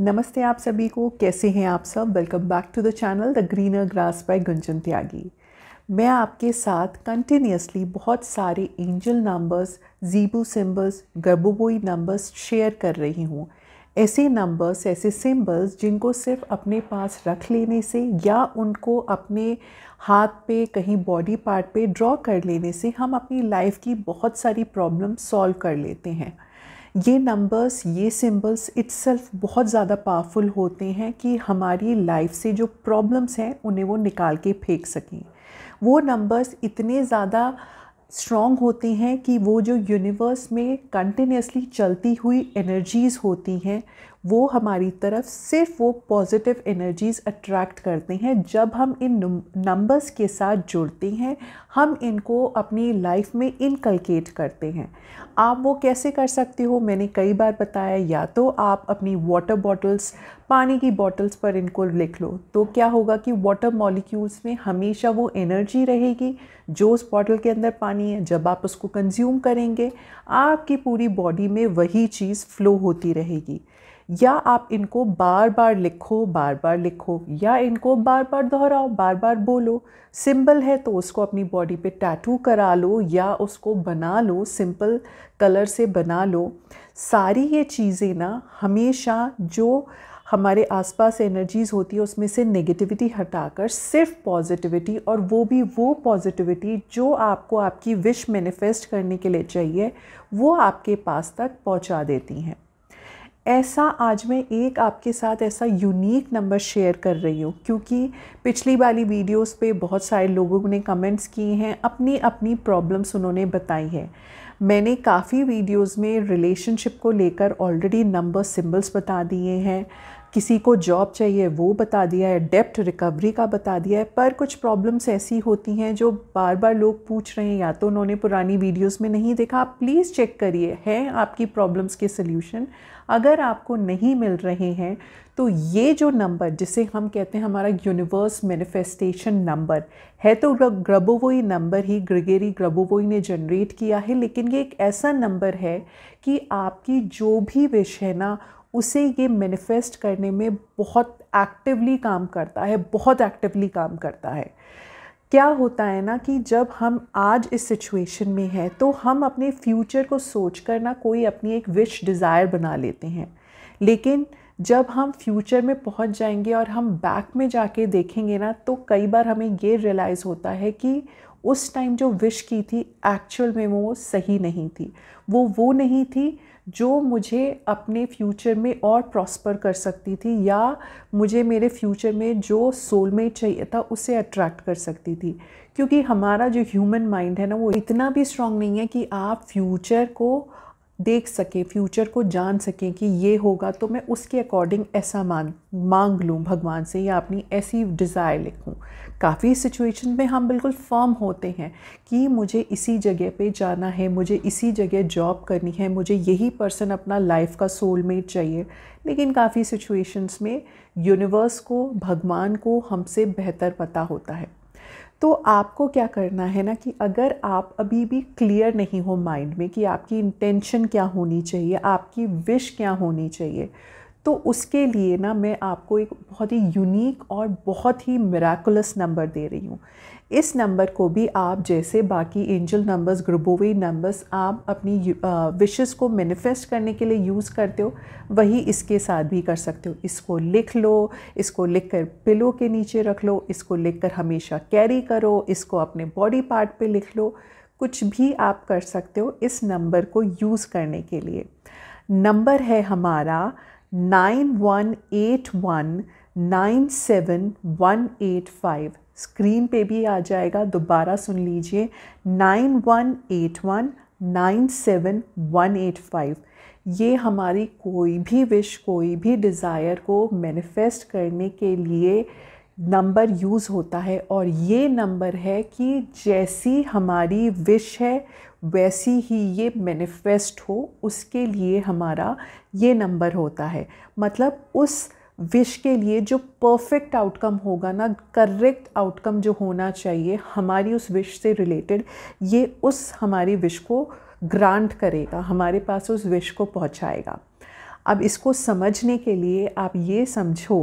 नमस्ते आप सभी को कैसे हैं आप सब welcome back to the channel the greener grass by Gunjan Tyagi मैं आपके साथ कंटिन्यूसली बहुत सारे एंजल नंबर्स जीबू सिम्बल्स गर्बोबोई नंबर्स शेयर कर रही हूँ ऐसे नंबर्स ऐसे सिम्बल्स जिनको सिर्फ अपने पास रख लेने से या उनको अपने हाथ पे कहीं बॉडी पार्ट पे ड्रॉ कर लेने से हम अपनी लाइफ की बहुत सारी प्रॉब्लम सॉल्व कर लेते हैं ये नंबर्स ये सिम्बल्स इट्सल्फ बहुत ज़्यादा पावरफुल होते हैं कि हमारी लाइफ से जो प्रॉब्लम्स हैं उन्हें वो निकाल के फेंक सकें वो नंबर्स इतने ज़्यादा स्ट्रॉन्ग होते हैं कि वो जो यूनिवर्स में कंटिन्यूसली चलती हुई एनर्जीज़ होती हैं वो हमारी तरफ सिर्फ वो पॉजिटिव एनर्जीज़ अट्रैक्ट करते हैं जब हम इन नंबर्स के साथ जुड़ते हैं हम इनको अपनी लाइफ में इनकलकेट करते हैं आप वो कैसे कर सकते हो मैंने कई बार बताया या तो आप अपनी वाटर बॉटल्स पानी की बॉटल्स पर इनको लिख लो तो क्या होगा कि वाटर मॉलिक्यूल्स में हमेशा वो एनर्जी रहेगी जो उस बॉटल के अंदर पानी है जब आप उसको कंज्यूम करेंगे आपकी पूरी बॉडी में वही चीज़ फ़्लो होती रहेगी या आप इनको बार बार लिखो बार बार लिखो या इनको बार बार दोहराओ बार बार बोलो सिंबल है तो उसको अपनी बॉडी पे टैटू करा लो या उसको बना लो सिंपल कलर से बना लो सारी ये चीज़ें ना हमेशा जो हमारे आसपास एनर्जीज़ होती है उसमें से नेगेटिविटी हटाकर सिर्फ पॉजिटिविटी और वो भी वो पॉजिटिविटी जो आपको आपकी विश मैनिफेस्ट करने के लिए चाहिए वो आपके पास तक पहुंचा देती हैं ऐसा आज मैं एक आपके साथ ऐसा यूनिक नंबर शेयर कर रही हूँ क्योंकि पिछली वाली वीडियोस पे बहुत सारे लोगों ने कमेंट्स किए हैं अपनी अपनी प्रॉब्लम्स उन्होंने बताई है मैंने काफ़ी वीडियोस में रिलेशनशिप को लेकर ऑलरेडी नंबर सिंबल्स बता दिए हैं किसी को जॉब चाहिए वो बता दिया है डेप्ट रिकवरी का बता दिया है पर कुछ प्रॉब्लम्स ऐसी होती हैं जो बार बार लोग पूछ रहे हैं या तो उन्होंने पुरानी वीडियोस में नहीं देखा आप प्लीज़ चेक करिए हैं आपकी प्रॉब्लम्स के सल्यूशन अगर आपको नहीं मिल रहे हैं तो ये जो नंबर जिसे हम कहते हैं हमारा यूनिवर्स मैनिफेस्टेशन नंबर है तो ग्रबोवोई नंबर ही ग्रिगेरी ग्रबोवोई ने जनरेट किया है लेकिन ये एक ऐसा नंबर है कि आपकी जो भी विश है ना उसे ये मैनिफेस्ट करने में बहुत एक्टिवली काम करता है बहुत एक्टिवली काम करता है क्या होता है ना कि जब हम आज इस सिचुएशन में हैं तो हम अपने फ्यूचर को सोच कर ना कोई अपनी एक विश डिज़ायर बना लेते हैं लेकिन जब हम फ्यूचर में पहुंच जाएंगे और हम बैक में जाके देखेंगे ना तो कई बार हमें ये रियलाइज़ होता है कि उस टाइम जो विश की थी एक्चुअल में वो सही नहीं थी वो वो नहीं थी जो मुझे अपने फ्यूचर में और प्रॉस्पर कर सकती थी या मुझे मेरे फ्यूचर में जो सोलमेट चाहिए था उसे अट्रैक्ट कर सकती थी क्योंकि हमारा जो ह्यूमन माइंड है ना वो इतना भी स्ट्रांग नहीं है कि आप फ्यूचर को देख सकें फ्यूचर को जान सकें कि ये होगा तो मैं उसके अकॉर्डिंग ऐसा मान मांग लूँ भगवान से या अपनी ऐसी डिज़ायर लिखूँ काफ़ी सिचुएशन में हम बिल्कुल फर्म होते हैं कि मुझे इसी जगह पे जाना है मुझे इसी जगह जॉब करनी है मुझे यही पर्सन अपना लाइफ का सोलमेट चाहिए लेकिन काफ़ी सिचुएशंस में यूनिवर्स को भगवान को हमसे बेहतर पता होता है तो आपको क्या करना है ना कि अगर आप अभी भी क्लियर नहीं हो माइंड में कि आपकी इंटेंशन क्या होनी चाहिए आपकी विश क्या होनी चाहिए तो उसके लिए ना मैं आपको एक बहुत ही यूनिक और बहुत ही मेराकुलस नंबर दे रही हूँ इस नंबर को भी आप जैसे बाकी एंजल नंबर्स ग्रुबोवी नंबर्स आप अपनी विशेस को मैनिफेस्ट करने के लिए यूज़ करते हो वही इसके साथ भी कर सकते हो इसको लिख लो इसको लिख कर पिलो के नीचे रख लो इसको लिख कर हमेशा कैरी करो इसको अपने बॉडी पार्ट पे लिख लो कुछ भी आप कर सकते हो इस नंबर को यूज़ करने के लिए नंबर है हमारा nine one eight one nine seven one eight five screen पे भी आ जाएगा दोबारा सुन लीजिए nine one eight one nine seven one eight five ये हमारी कोई भी विश कोई भी डिज़ायर को मैनिफेस्ट करने के लिए नंबर यूज़ होता है और ये नंबर है कि जैसी हमारी विश है वैसी ही ये मैनिफेस्ट हो उसके लिए हमारा ये नंबर होता है मतलब उस विश के लिए जो परफेक्ट आउटकम होगा ना करेक्ट आउटकम जो होना चाहिए हमारी उस विश से रिलेटेड ये उस हमारी विश को ग्रांट करेगा हमारे पास उस विश को पहुंचाएगा अब इसको समझने के लिए आप ये समझो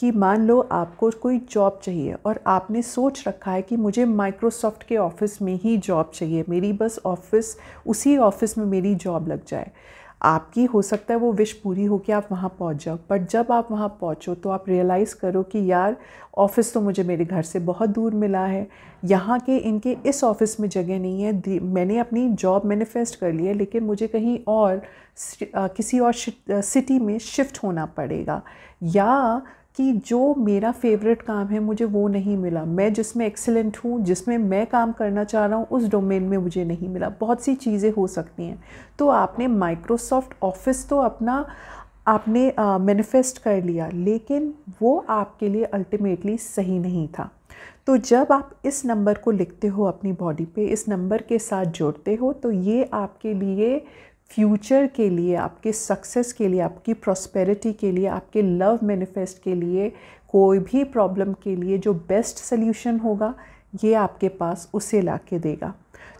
कि मान लो आपको कोई जॉब चाहिए और आपने सोच रखा है कि मुझे माइक्रोसॉफ्ट के ऑफ़िस में ही जॉब चाहिए मेरी बस ऑफ़िस उसी ऑफ़िस में मेरी जॉब लग जाए आपकी हो सकता है वो विश पूरी हो कि आप वहाँ पहुँच जाओ बट जब आप वहाँ पहुँचो तो आप रियलाइज़ करो कि यार ऑफ़िस तो मुझे मेरे घर से बहुत दूर मिला है यहाँ के इनके इस ऑफ़िस में जगह नहीं है मैंने अपनी जॉब मैनिफेस्ट कर ली है लेकिन मुझे कहीं और किसी और सिटी में शिफ्ट होना पड़ेगा या कि जो मेरा फेवरेट काम है मुझे वो नहीं मिला मैं जिसमें एक्सेलेंट हूँ जिसमें मैं काम करना चाह रहा हूँ उस डोमेन में मुझे नहीं मिला बहुत सी चीज़ें हो सकती हैं तो आपने माइक्रोसॉफ्ट ऑफिस तो अपना आपने मैनिफेस्ट कर लिया लेकिन वो आपके लिए अल्टीमेटली सही नहीं था तो जब आप इस नंबर को लिखते हो अपनी बॉडी पे इस नंबर के साथ जोड़ते हो तो ये आपके लिए फ्यूचर के लिए आपके सक्सेस के लिए आपकी प्रॉस्पेरिटी के लिए आपके लव मैनिफेस्ट के लिए कोई भी प्रॉब्लम के लिए जो बेस्ट सल्यूशन होगा ये आपके पास उसे ला के देगा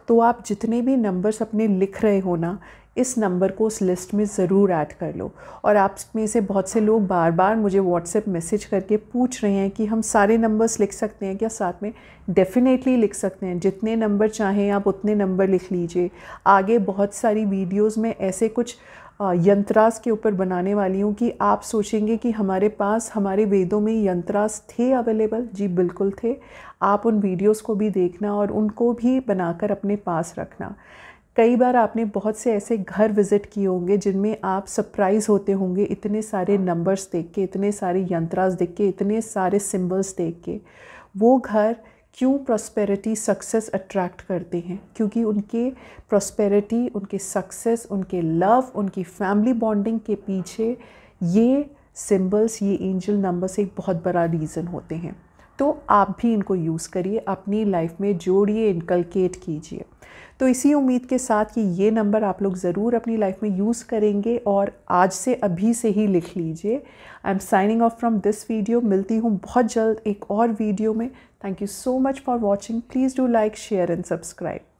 तो आप जितने भी नंबर्स अपने लिख रहे हो ना इस नंबर को उस लिस्ट में ज़रूर ऐड कर लो और आप में से बहुत से लोग बार बार मुझे व्हाट्सएप मैसेज करके पूछ रहे हैं कि हम सारे नंबर्स लिख सकते हैं क्या साथ में डेफ़िनेटली लिख सकते हैं जितने नंबर चाहें आप उतने नंबर लिख लीजिए आगे बहुत सारी वीडियोज़ में ऐसे कुछ यंत्रास के ऊपर बनाने वाली हूँ कि आप सोचेंगे कि हमारे पास हमारे वेदों में यंत्रास थे अवेलेबल जी बिल्कुल थे आप उन वीडियोस को भी देखना और उनको भी बनाकर अपने पास रखना कई बार आपने बहुत से ऐसे घर विज़िट किए होंगे जिनमें आप सरप्राइज़ होते होंगे इतने सारे नंबर्स देख के इतने सारे यंत्रास देख के इतने सारे सिंबल्स देख के वो घर क्यों प्रॉस्पेरिटी सक्सेस अट्रैक्ट करते हैं क्योंकि उनके प्रॉस्पेरिटी उनके सक्सेस उनके लव उनकी फैमिली बॉन्डिंग के पीछे ये सिंबल्स ये एंजल नंबर्स एक बहुत बड़ा रीज़न होते हैं तो आप भी इनको यूज़ करिए अपनी लाइफ में जोड़िए इनकलकेट कीजिए तो इसी उम्मीद के साथ कि ये नंबर आप लोग ज़रूर अपनी लाइफ में यूज़ करेंगे और आज से अभी से ही लिख लीजिए I am signing off from this video मिलती हूँ बहुत जल्द एक और वीडियो में thank you so much for watching please do like share and subscribe